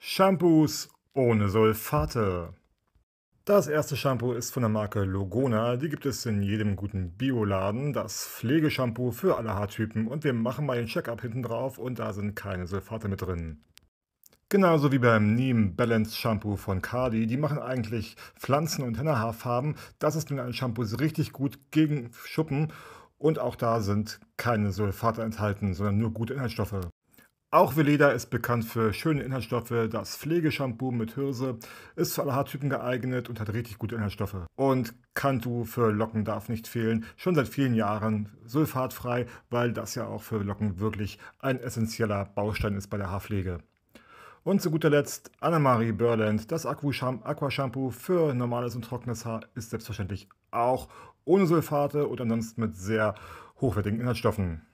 Shampoos ohne Sulfate. Das erste Shampoo ist von der Marke Logona. Die gibt es in jedem guten Bioladen. Das Pflegeshampoo für alle Haartypen. Und wir machen mal den Check-up hinten drauf und da sind keine Sulfate mit drin. Genauso wie beim Neem Balance Shampoo von Cardi. Die machen eigentlich Pflanzen- und henna Das ist mit einem Shampoo richtig gut gegen Schuppen. Und auch da sind keine Sulfate enthalten, sondern nur gute Inhaltsstoffe. Auch Veleda ist bekannt für schöne Inhaltsstoffe. Das Pflegeshampoo mit Hirse ist für alle Haartypen geeignet und hat richtig gute Inhaltsstoffe. Und Kantu für Locken darf nicht fehlen. Schon seit vielen Jahren sulfatfrei, weil das ja auch für Locken wirklich ein essentieller Baustein ist bei der Haarpflege. Und zu guter Letzt Annemarie Burland. Das Aquashampoo für normales und trockenes Haar ist selbstverständlich auch ohne Sulfate und ansonsten mit sehr hochwertigen Inhaltsstoffen.